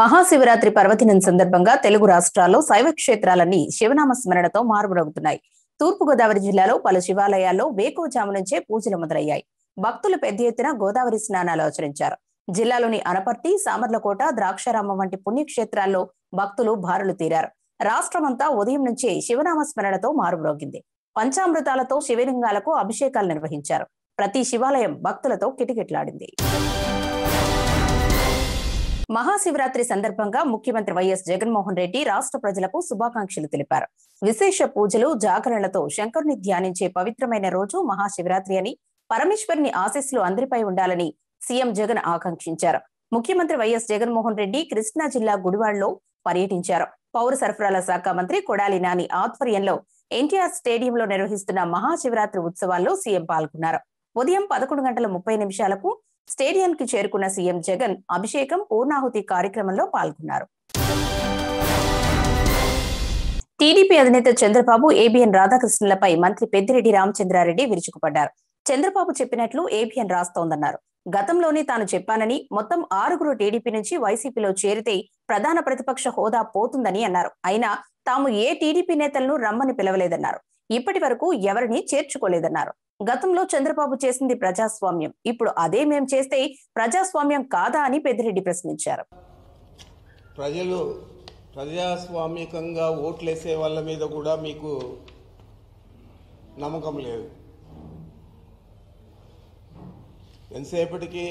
మహాశివరాత్రి పర్వదినం సందర్భంగా తెలుగు రాష్ట్రాల్లో శైవ క్షేత్రాలన్నీ శివనామ స్మరణతో మారుమరుగుతున్నాయి తూర్పుగోదావరి జిల్లాలో పలు శివాలయాల్లో వేకోజాము నుంచే పూజలు మొదలయ్యాయి భక్తులు పెద్ద ఎత్తున గోదావరి స్నానాలు ఆచరించారు జిల్లాలోని అనపర్తి సామర్లకోట ద్రాక్షారామం వంటి పుణ్యక్షేత్రాల్లో భక్తులు బారులు తీరారు రాష్ట్రమంతా ఉదయం నుంచే శివనామ స్మరణతో మారుమ్రోగింది పంచామృతాలతో శివలింగాలకు అభిషేకాలు నిర్వహించారు ప్రతి శివాలయం భక్తులతో కిటకిట్లాడింది మహాశివరాత్రి సందర్భంగా ముఖ్యమంత్రి వైఎస్ జగన్మోహన్ రెడ్డి రాష్ట్ర ప్రజలకు శుభాకాంక్షలు తెలిపారు విశేష పూజలు జాగరణలతో శంకరుని ధ్యానించే పవిత్రమైన రోజు మహాశివరాత్రి అని పరమేశ్వరిని ఆశీస్సులు అందరిపై ఉండాలని సీఎం జగన్ ఆకాంక్షించారు ముఖ్యమంత్రి వైఎస్ జగన్మోహన్ రెడ్డి కృష్ణా జిల్లా గుడివాడలో పర్యటించారు పౌర సరఫరాల శాఖ మంత్రి కొడాలి నాని ఆధ్వర్యంలో ఎన్టీఆర్ స్టేడియంలో నిర్వహిస్తున్న మహాశివరాత్రి ఉత్సవాల్లో సీఎం పాల్గొన్నారు ఉదయం పదకొండు గంటల ముప్పై నిమిషాలకు స్టేడియంకి చేరుకున్న సీఎం జగన్ అభిషేకం పూర్ణాహుతి కార్యక్రమంలో పాల్గొన్నారు టీడీపీ అధినేత చంద్రబాబు ఏబిఎన్ రాధాకృష్ణులపై మంత్రి పెద్దిరెడ్డి రామచంద్రారెడ్డి విరుచుకుపడ్డారు చంద్రబాబు చెప్పినట్లు ఏబిఎన్ రాస్తోందన్నారు గతంలోనే తాను చెప్పానని మొత్తం ఆరుగురు టీడీపీ నుంచి వైసీపీలో చేరితే ప్రధాన ప్రతిపక్ష హోదా పోతుందని అన్నారు అయినా తాము ఏ టీడీపీ నేతలను రమ్మని పిలవలేదన్నారు ఇప్పటి వరకు ఎవరిని చేర్చుకోలేదన్నారు గతంలో చంద్రబాబు చేసింది ప్రజాస్వామ్యం ఇప్పుడు అదే మేము చేస్తే ప్రజాస్వామ్యం కాదా అని పెద్దిరెడ్డి ప్రశ్నించారు ప్రజలు ప్రజాస్వామికంగా ఓట్లేసే వాళ్ళ మీద కూడా మీకు నమ్మకం లేదు ఎంతసేపటికి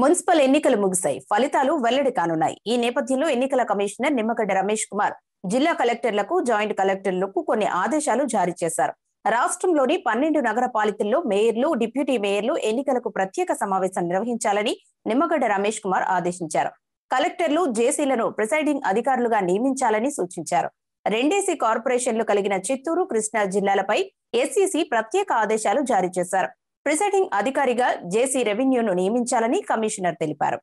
మున్సిపల్ ఎన్నికలు ముగిశాయి ఫలితాలు వెల్లడి కానున్నాయి ఈ నేపథ్యంలో ఎన్నికల కమిషనర్ నిమ్మగడ్డ రమేష్ కుమార్ జిల్లా కలెక్టర్లకు జాయింట్ కలెక్టర్లకు కొన్ని ఆదేశాలు జారీ చేశారు రాష్ట్రంలోని పన్నెండు నగర పాలితల్లో మేయర్లు డిప్యూటీ మేయర్లు ఎన్నికలకు ప్రత్యేక సమావేశం నిర్వహించాలని నిమ్మగడ్డ రమేష్ కుమార్ ఆదేశించారు కలెక్టర్లు జేసీలను ప్రిసైడింగ్ అధికారులుగా నియమించాలని సూచించారు రెండేసీ కార్పొరేషన్లు కలిగిన చిత్తూరు కృష్ణా జిల్లాలపై ఎస్సీసీ ప్రత్యేక ఆదేశాలు జారీ చేశారు ప్రిసైడింగ్ అధికారిగా జేసీ రెవెన్యూను నియమించాలని కమిషనర్ తెలిపారు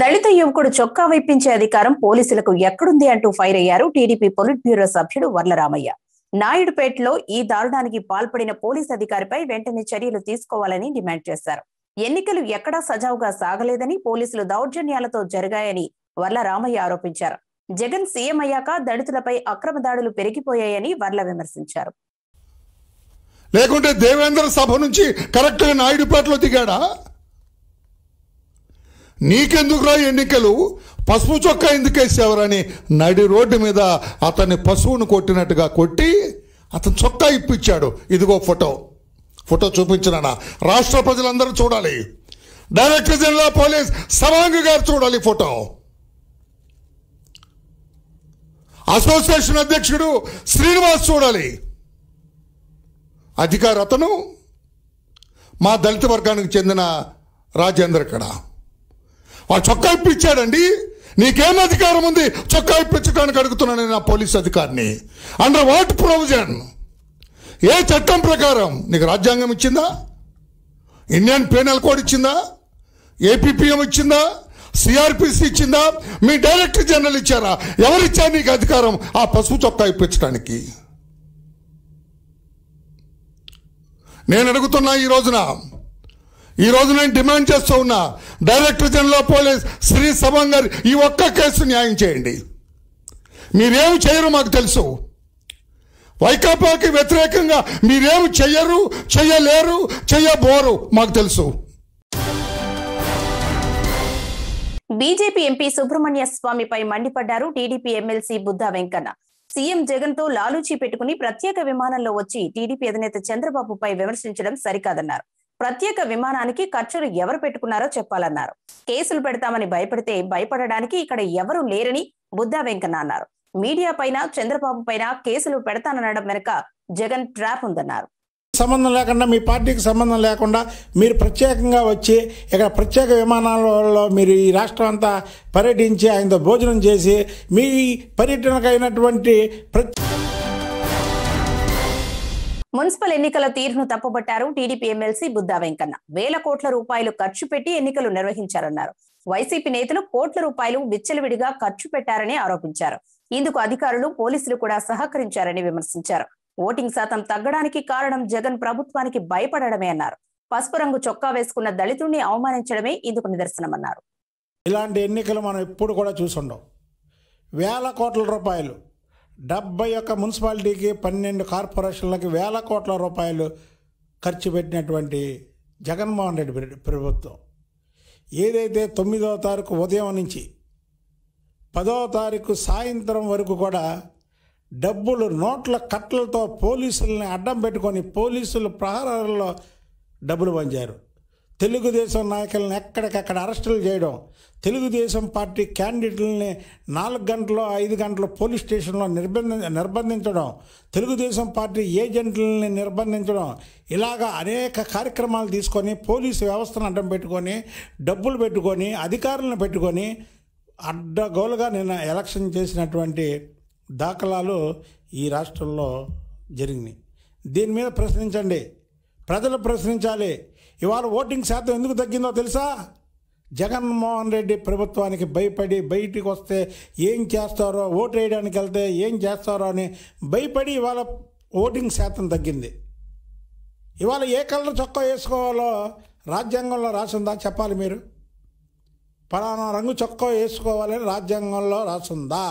దళిత యువకుడు చొక్కా వైపించే అధికారం పోలీసులకు ఎక్కడుంది అంటూ ఫైర్ అయ్యారు టీడీపీ పొలిట్ బ్యూరో సభ్యుడు వర్లరామయ్య నాయుడుపేటలో ఈ దారుణానికి పాల్పడిన పోలీస్ అధికారిపై వెంటనే చర్యలు తీసుకోవాలని డిమాండ్ చేశారు ఎన్నికలు ఎక్కడా సజావుగా సాగలేదని పోలీసులు దౌర్జన్యాలతో జరిగాయని వర్లరామయ్య ఆరోపించారు జగన్ సీఎం అయ్యాక దళితులపై అక్రమ దాడులు పెరిగిపోయాయని వర్ల విమర్శించారు లేకుంటే దేవేంద్ర సభ నుంచి గా నాయుడుపేటలో దిగాడా నీకెందుకురా ఎన్నికలు పసుపు చొక్కా ఎందుకేసేవరని నడి రోడ్డు మీద అతన్ని పశువును కొట్టినట్టుగా కొట్టి అతను చొక్కా ఇప్పించాడు ఇదిగో ఫోటో ఫోటో చూపించిన రాష్ట్ర ప్రజలందరూ చూడాలి డైరెక్టర్ జనరల్ పోలీస్ సవాంగ్ గారు చూడాలి ఫోటో అసోసియేషన్ అధ్యక్షుడు శ్రీనివాస్ చూడాలి అధికారతను మా దళిత వర్గానికి చెందిన రాజేంద్ర కడా ఆ చొక్కా ఇప్పించాడండి నీకేం అధికారం ఉంది చొక్కా ఇప్పించడానికి అడుగుతున్నాను నేను ఆ పోలీస్ అధికారిని అండర్ వాట్ ప్రొవిజన్ ఏ చట్టం ప్రకారం నీకు రాజ్యాంగం ఇచ్చిందా ఇండియన్ పీనల్ కోడ్ ఇచ్చిందా ఏపీపీఎం ఇచ్చిందా సిఆర్పిసి ఇచ్చిందా మీ డైరెక్టర్ జనరల్ ఇచ్చారా ఎవరిచ్చారు నీకు అధికారం ఆ పసుపు చొక్కా ఇప్పించడానికి నేను అడుగుతున్నా ఈ రోజున ఈ రోజు నేను డిమాండ్ చేస్తూ ఉన్నా డైరెక్టర్ జనరల్ పోలీస్ శ్రీ సభం గారు ఈ ఒక్క కేసు న్యాయం చేయండి మీరేమి చేయరు మాకు తెలుసు వైకాపాకి వ్యతిరేకంగా మీరేమి చెయ్యరు చెయ్యలేరు చెయ్యబోరు మాకు తెలుసు బీజేపీ ఎంపీ సుబ్రహ్మణ్య స్వామిపై మండిపడ్డారు TDP MLC Buddha Venkanna CM Jagan తో లాలూచి పెట్టుకుని ప్రత్యేక విమానంలో వచ్చి టీడీపీ అధినేత చంద్రబాబుపై విమర్శించడం సరికాదన్నారు ప్రత్యేక విమానానికి ఖర్చులు ఎవరు పెట్టుకున్నారో చెప్పాలన్నారు కేసులు పెడతామని భయపడితే భయపడడానికి ఇక్కడ ఎవరు లేరని బుద్ధా వెంకన్న అన్నారు మీడియా పైన చంద్రబాబు పైన కేసులు పెడతానడం వెనుక జగన్ ట్రాప్ ఉందన్నారు సంబంధం లేకుండా మీ పార్టీకి సంబంధం లేకుండా మీరు ప్రత్యేకంగా వచ్చి ఇక్కడ ప్రత్యేక విమానాలలో మీరు ఈ రాష్ట్రం అంతా పర్యటించి ఆయనతో భోజనం చేసి మీ పర్యటనకైనటువంటి ప్రత్యేక మున్సిపల్ ఎన్నికల తీరును తప్పుబట్టారు టీడీపీ ఎమ్మెల్సీ బుద్దా వెంకన్న వేల కోట్ల రూపాయలు ఖర్చు పెట్టి ఎన్నికలు నిర్వహించారన్నారు వైసీపీ నేతలు కోట్ల రూపాయలు విచ్చలవిడిగా ఖర్చు పెట్టారని ఆరోపించారు ఇందుకు అధికారులు పోలీసులు కూడా సహకరించారని విమర్శించారు ఓటింగ్ శాతం తగ్గడానికి కారణం జగన్ ప్రభుత్వానికి భయపడమే అన్నారు పసుపు రంగు చొక్కా వేసుకున్న దళితుడిని అవమానించడమే ఇందుకు నిదర్శనమన్నారు ఇలాంటి ఎన్నికలు మనం ఎప్పుడు కూడా చూసుండవు వేల కోట్ల రూపాయలు డెబ్బై ఒక్క మున్సిపాలిటీకి పన్నెండు కార్పొరేషన్లకి వేల కోట్ల రూపాయలు ఖర్చు పెట్టినటువంటి జగన్మోహన్ రెడ్డి ప్రభుత్వం ఏదైతే తొమ్మిదవ తారీఖు ఉదయం నుంచి పదవ తారీఖు సాయంత్రం వరకు కూడా డబ్బులు నోట్ల కట్టలతో పోలీసుల్ని అడ్డం పెట్టుకొని పోలీసులు ప్రహారాలలో డబ్బులు పంచారు తెలుగుదేశం నాయకులను ఎక్కడికక్కడ అరెస్టులు చేయడం తెలుగుదేశం పార్టీ క్యాండిడేట్లని నాలుగు గంటలు ఐదు గంటలు పోలీస్ స్టేషన్లో నిర్బంధ నిర్బంధించడం తెలుగుదేశం పార్టీ ఏజెంట్లని నిర్బంధించడం ఇలాగ అనేక కార్యక్రమాలు తీసుకొని పోలీసు వ్యవస్థను అడ్డం పెట్టుకొని డబ్బులు పెట్టుకొని అధికారులను పెట్టుకొని అడ్డగోలుగా నిన్న ఎలక్షన్ చేసినటువంటి దాఖలాలు ఈ రాష్ట్రంలో జరిగినాయి దీని మీద ప్రశ్నించండి ప్రజలు ప్రశ్నించాలి ఇవాళ ఓటింగ్ శాతం ఎందుకు తగ్గిందో తెలుసా జగన్మోహన్ రెడ్డి ప్రభుత్వానికి భయపడి బయటికి వస్తే ఏం చేస్తారో ఓటు వేయడానికి వెళ్తే ఏం చేస్తారో అని భయపడి ఇవాళ ఓటింగ్ శాతం తగ్గింది ఇవాళ ఏ కలర్ చొక్కా వేసుకోవాలో రాజ్యాంగంలో రాసిందా చెప్పాలి మీరు పలానా రంగు చొక్కా వేసుకోవాలని రాజ్యాంగంలో రాసిందా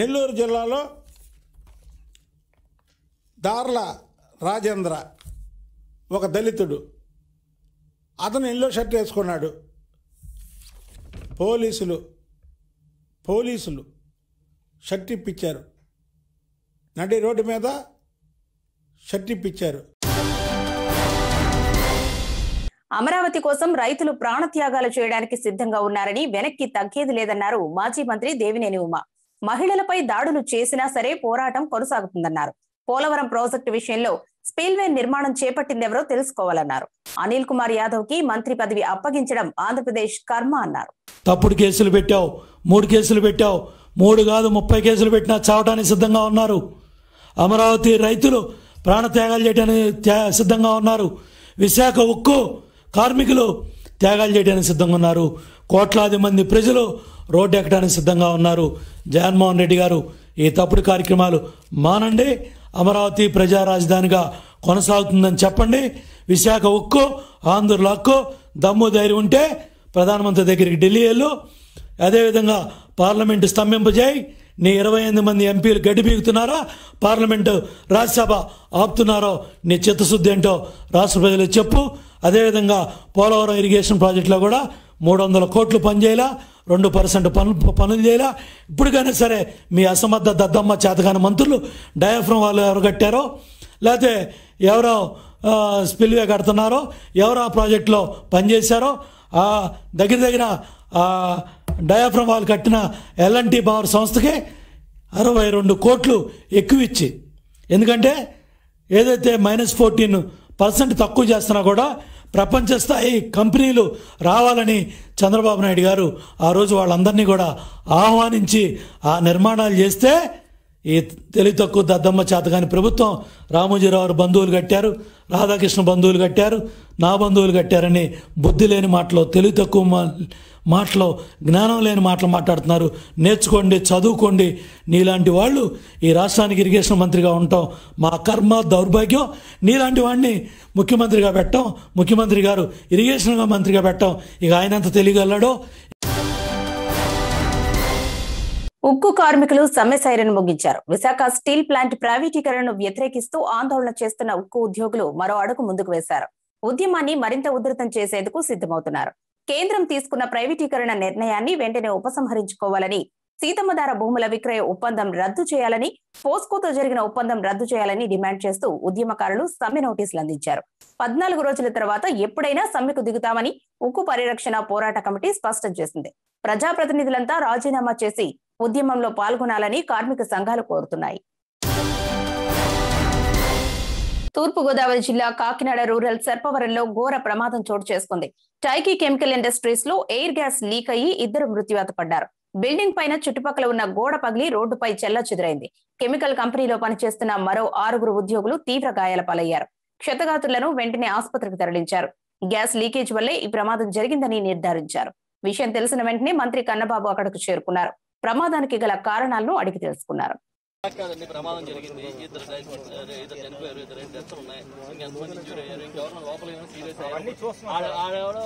నెల్లూరు జిల్లాలో దార్ల రాజేంద్ర ఒక దళితుడు అతను ఎల్లో షర్ట్ వేసుకున్నాడు పోలీసులు పోలీసులు షర్ట్ ఇప్పించారు నడి రోడ్డు మీద షర్ట్ ఇప్పించారు అమరావతి కోసం రైతులు ప్రాణత్యాగాలు చేయడానికి సిద్ధంగా ఉన్నారని వెనక్కి తగ్గేది లేదన్నారు మాజీ మంత్రి దేవినేని ఉమా మహిళలపై దాడులు చేసినా సరే పోరాటం కొనసాగుతుందన్నారు పోలవరం ప్రాజెక్టు విషయంలో స్పిల్వే నిర్మాణం చేపట్టిందెవరో తెలుసుకోవాలన్నారు అనిల్ కుమార్ యాదవ్ కి మంత్రి పదవి అప్పగించడం ఆంధ్రప్రదేశ్ కర్మ అన్నారు తప్పుడు కేసులు పెట్టావు మూడు కేసులు పెట్టావు మూడు కాదు ముప్పై కేసులు పెట్టినా చావటానికి సిద్ధంగా ఉన్నారు అమరావతి రైతులు ప్రాణత్యాగాలు చేయడానికి సిద్ధంగా ఉన్నారు విశాఖ ఉక్కు కార్మికులు త్యాగాలు చేయడానికి సిద్ధంగా ఉన్నారు కోట్లాది మంది ప్రజలు రోడ్డు ఎక్కడానికి సిద్ధంగా ఉన్నారు జగన్మోహన్ రెడ్డి గారు ఈ తప్పుడు కార్యక్రమాలు మానండి అమరావతి ప్రజా రాజధానిగా కొనసాగుతుందని చెప్పండి విశాఖ ఉక్కు ఆంధ్రుల హక్కు దమ్ము ధైర్యం ఉంటే ప్రధానమంత్రి దగ్గరికి ఢిల్లీ వెళ్ళు అదేవిధంగా పార్లమెంటు స్తంభింపజేయి నీ ఇరవై ఎనిమిది మంది ఎంపీలు గడ్డి బీగుతున్నారా పార్లమెంటు రాజ్యసభ ఆపుతున్నారో నీ చిత్తశుద్ధి ఏంటో రాష్ట్ర ప్రజలు చెప్పు అదేవిధంగా పోలవరం ఇరిగేషన్ ప్రాజెక్టులో కూడా మూడు వందల కోట్లు పనిచేయాల రెండు పర్సెంట్ పనులు పనులు చేయలే ఇప్పుడుకైనా సరే మీ అసమర్థ దద్దమ్మ చేతగాని మంత్రులు డయాఫ్రమ్ వాళ్ళు ఎవరు కట్టారో లేకపోతే ఎవరో స్పిల్వే కడుతున్నారో ఎవరు ఆ ప్రాజెక్ట్లో పనిచేశారో ఆ దగ్గర దగ్గర డయాఫ్రమ్ వాళ్ళు కట్టిన ఎల్ఎన్టీ పవర్ సంస్థకి అరవై రెండు కోట్లు ఎక్కువ ఇచ్చి ఎందుకంటే ఏదైతే మైనస్ ఫోర్టీన్ పర్సెంట్ తక్కువ చేస్తున్నా కూడా ప్రపంచ స్థాయి కంపెనీలు రావాలని చంద్రబాబు నాయుడు గారు ఆ రోజు వాళ్ళందరినీ కూడా ఆహ్వానించి ఆ నిర్మాణాలు చేస్తే ఈ తెలివి తక్కువ దద్దమ్మ చేతగాని ప్రభుత్వం రామోజీరావు బంధువులు కట్టారు రాధాకృష్ణ బంధువులు కట్టారు నా బంధువులు కట్టారని బుద్ధి లేని మాటలో తెలివి తక్కువ మాటలు జ్ఞానం లేని మాటలు మాట్లాడుతున్నారు నేర్చుకోండి చదువుకోండి నీలాంటి వాళ్ళు ఈ రాష్ట్రానికి ఇరిగేషన్ మంత్రిగా ఉండటం మా కర్మ దౌర్భాగ్యం నీలాంటి వాడిని ముఖ్యమంత్రిగా పెట్టడం ముఖ్యమంత్రి గారు ఇరిగేషన్ మంత్రిగా పెట్టడం ఇక ఆయనంత తెలియగలడో ఉక్కు కార్మికులు సమ్మె సైరన్ ముగించారు విశాఖ స్టీల్ ప్లాంట్ ప్రైవేటీకరణను వ్యతిరేకిస్తూ ఆందోళన చేస్తున్న ఉక్కు ఉద్యోగులు మరో అడుగు ముందుకు వేశారు ఉద్యమాన్ని మరింత ఉధృతం చేసేందుకు సిద్ధమవుతున్నారు కేంద్రం తీసుకున్న ప్రైవేటీకరణ నిర్ణయాన్ని వెంటనే ఉపసంహరించుకోవాలని సీతమ్మధార భూముల విక్రయ ఒప్పందం రద్దు చేయాలని పోస్కోతో జరిగిన ఒప్పందం రద్దు చేయాలని డిమాండ్ చేస్తూ ఉద్యమకారులు సమ్మె నోటీసులు అందించారు పద్నాలుగు రోజుల తర్వాత ఎప్పుడైనా సమ్మెకు దిగుతామని ఉక్కు పరిరక్షణ పోరాట కమిటీ స్పష్టం చేసింది ప్రజాప్రతినిధులంతా రాజీనామా చేసి ఉద్యమంలో పాల్గొనాలని కార్మిక సంఘాలు కోరుతున్నాయి తూర్పుగోదావరి జిల్లా కాకినాడ రూరల్ సర్పవరంలో ఘోర ప్రమాదం చోటు చేసుకుంది టైకీ కెమికల్ ఇండస్ట్రీస్ లో ఎయిర్ గ్యాస్ లీక్ అయ్యి ఇద్దరు మృత్యువాత పడ్డారు బిల్డింగ్ పైన చుట్టుపక్కల ఉన్న గోడ పగిలి రోడ్డుపై చెల్ల చెదిరైంది కెమికల్ కంపెనీలో పనిచేస్తున్న మరో ఆరుగురు ఉద్యోగులు తీవ్ర గాయాల పాలయ్యారు క్షతగాతులను వెంటనే ఆసుపత్రికి తరలించారు గ్యాస్ లీకేజ్ వల్లే ఈ ప్రమాదం జరిగిందని నిర్ధారించారు విషయం తెలిసిన వెంటనే మంత్రి కన్నబాబు అక్కడకు చేరుకున్నారు ప్రమాదానికి గల కారణాలను అడిగి తెలుసుకున్నారు కాదండి ప్రమాదం జరిగింది ఇద్దరు ఇద్దరు చనిపోయారు ఇద్దరు డెత్స్ ఉన్నాయి ఇంకెంతమంది ఇంజూరీ అయ్యారు ఇంకెవరైనా లోపల ఏమైనా సీరియస్ అయ్యారు ఆడెవడో